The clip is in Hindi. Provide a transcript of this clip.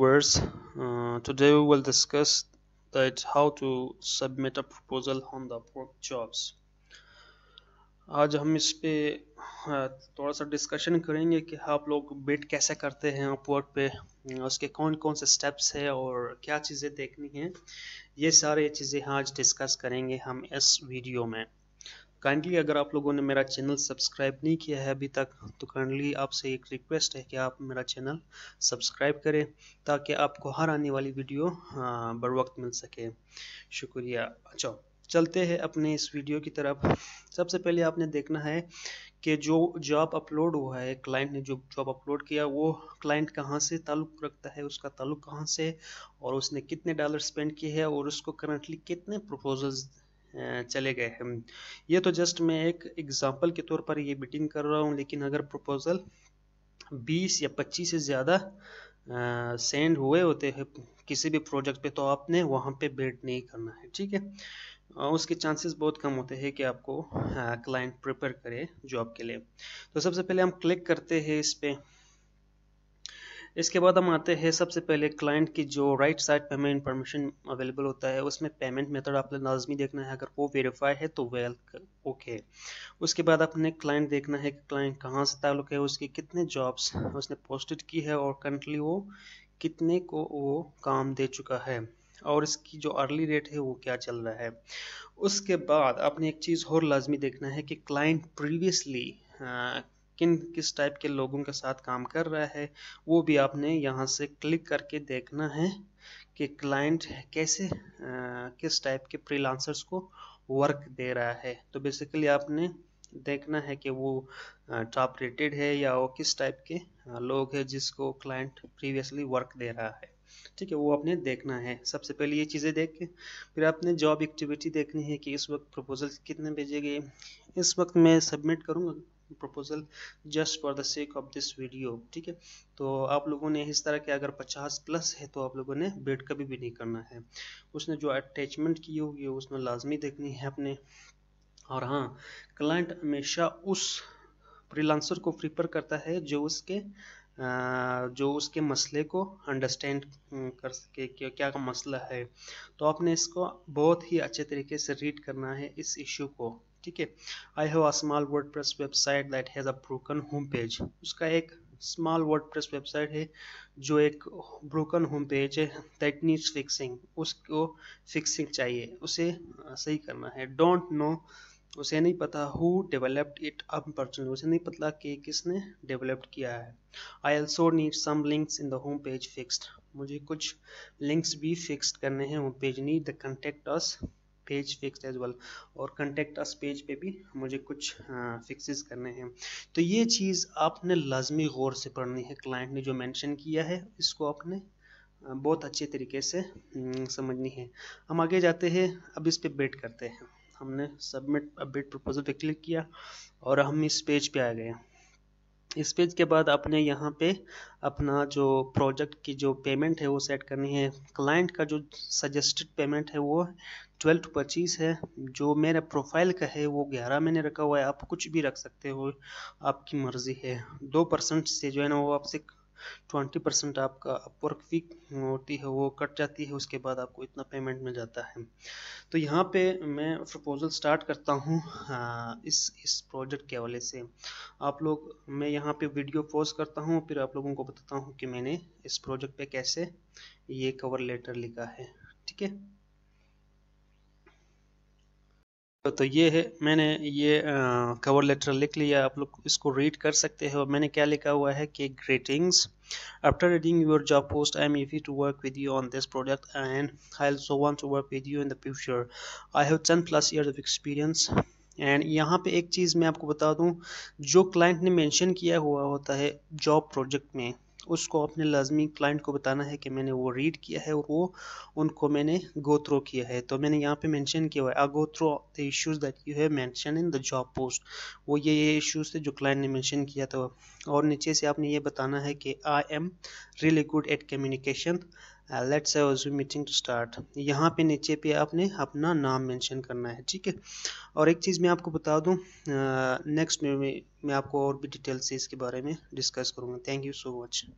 viewers uh, today we will discuss that how to submit a proposal on the Upwork jobs आज हम इस पे थोड़ा सा डिस्कशन करेंगे कि आप लोग बेट कैसे करते हैं अपवर्क पे उसके कौन कौन से स्टेप्स हैं और क्या चीज़ें देखनी हैं ये सारे चीज़ें आज डिस्कस करेंगे हम इस वीडियो में काइंडली अगर आप लोगों ने मेरा चैनल सब्सक्राइब नहीं किया है अभी तक तो काइंडली आपसे एक रिक्वेस्ट है कि आप मेरा चैनल सब्सक्राइब करें ताकि आपको हर आने वाली वीडियो हाँ, बर वक्त मिल सके शुक्रिया अच्छा चलते हैं अपने इस वीडियो की तरफ सबसे पहले आपने देखना है कि जो जॉब अपलोड हुआ है क्लाइंट ने जो जॉब अपलोड किया वो क्लाइंट कहाँ से ताल्लुक़ रखता है उसका ताल्लुक़ कहाँ से और उसने कितने डॉलर स्पेंड किए हैं और उसको करंटली कितने प्रपोजल्स चले गए हैं ये तो जस्ट मैं एक एग्जांपल के तौर पर ये मीटिंग कर रहा हूँ लेकिन अगर प्रपोजल 20 या 25 से ज़्यादा सेंड हुए होते हैं किसी भी प्रोजेक्ट पे तो आपने वहाँ पे बेट नहीं करना है ठीक है उसके चांसेस बहुत कम होते हैं कि आपको क्लाइंट प्रिपेयर करे जॉब के लिए तो सबसे पहले हम क्लिक करते हैं इस पर इसके बाद हम आते हैं सबसे पहले क्लाइंट की जो राइट साइड पर हमें इंफॉर्मेशन अवेलेबल होता है उसमें पेमेंट मेथड आपने लाजमी देखना है अगर वो वेरीफाई है तो वेल ओके उसके बाद आपने क्लाइंट देखना है कि क्लाइंट कहाँ से ताल्लुक है उसके कितने जॉब्स उसने पोस्टेड की है और करंटली वो कितने को वो काम दे चुका है और इसकी जो अर्ली रेट है वो क्या चल रहा है उसके बाद आपने एक चीज़ और लाजमी देखना है कि क्लाइंट हाँ, प्रीवियसली किन किस टाइप के लोगों के साथ काम कर रहा है वो भी आपने यहाँ से क्लिक करके देखना है कि क्लाइंट कैसे आ, किस टाइप के फ्रीलांसर्स को वर्क दे रहा है तो बेसिकली आपने देखना है कि वो टॉप रेटेड है या वो किस टाइप के लोग हैं जिसको क्लाइंट प्रीवियसली वर्क दे रहा है ठीक है वो आपने देखना है सबसे पहले ये चीज़ें देख के फिर आपने जॉब एक्टिविटी देखनी है कि इस वक्त प्रपोजल कितने भेजे गए इस वक्त मैं सबमिट करूँगा proposal just for the sake of this video ठीक है तो आप लोगों ने इस तरह के अगर 50 प्लस है तो आप लोगों ने बेड कभी भी नहीं करना है उसने जो अटैचमेंट की होगी उसमें लाजमी देखनी है अपने और हाँ क्लाइंट हमेशा उस फ्रीलांसर को प्रीपर करता है जो उसके जो उसके मसले को अंडरस्टैंड हम्म, कर सके कि क्या मसला है तो आपने इसको बहुत ही अच्छे तरीके से रीड करना है इस इशू को ठीक है I have a small WordPress website that has a broken home page उसका एक स्मॉल वर्डप्रेस वेबसाइट है जो एक ब्रोकन होम पेज है दैट नीड्स फिक्सिंग उसको फिक्सिंग चाहिए उसे सही करना है डोंट नो उसे नहीं पता who developed it up person उसे नहीं पता कि किसने डेवलप्ड किया है I also need some links in the home page fixed मुझे कुछ लिंक्स भी फिक्स्ड करने हैं home page need the contact us page fix as well और कंटेक्ट अस पेज पे भी मुझे कुछ फिक्सेस करने हैं तो ये चीज़ आपने लाजमी गौर से पढ़नी है क्लाइंट ने जो मेंशन किया है इसको आपने बहुत अच्छे तरीके से समझनी है हम आगे जाते हैं अब इस पर बेट करते हैं हमने सबमिट अपडेट प्रपोजल पे क्लिक किया और हम इस पेज पे आ गए इस पेज के बाद आपने यहाँ पे अपना जो प्रोजेक्ट की जो पेमेंट है वो सेट करनी है क्लाइंट का जो सजेस्टेड पेमेंट है वो ट्वेल्व टू पच्चीस है जो मेरा प्रोफाइल का है वो ग्यारह मैंने रखा हुआ है आप कुछ भी रख सकते हो आपकी मर्ज़ी है दो परसेंट से जो है ना वो आपसे ट्वेंटी परसेंट आपका अपवर्क वीक होती है वो कट जाती है उसके बाद आपको इतना पेमेंट मिल जाता है तो यहाँ पे मैं प्रपोजल स्टार्ट करता हूँ इस इस प्रोजेक्ट के हवाले से आप लोग मैं यहाँ पे वीडियो पॉज करता हूँ फिर आप लोगों को बताता हूँ कि मैंने इस प्रोजेक्ट पे कैसे ये कवर लेटर लिखा है ठीक है तो, तो ये है मैंने ये कवर लेटर लिख लिया आप लोग इसको रीड कर सकते हो मैंने क्या लिखा हुआ है कि greetings after reading your job post I am easy to work with you on this product and I also want to work with you in the future I have ten plus year of experience and यहाँ पे एक चीज़ मैं आपको बता दूँ जो क्लाइंट ने मेंशन किया हुआ होता है जॉब प्रोजेक्ट में उसको अपने लाजमी क्लाइंट को बताना है कि मैंने वो रीड किया है और वो उनको मैंने गो थ्रो किया है तो मैंने यहाँ पे मेंशन किया हुआ है go through the issues that you have mention in the job post वो ये ये इश्यूज थे जो क्लाइंट ने मेंशन किया था और नीचे से आपने ये बताना है कि I am really good at communication let's assume meeting to start यहाँ पे नीचे पे आपने अपना नाम मेंशन करना है ठीक है और एक चीज़ मैं आपको बता दूँ नेक्स्ट uh, में मैं आपको और भी डिटेल से इसके बारे में डिस्कस करूँगा थैंक यू सो मच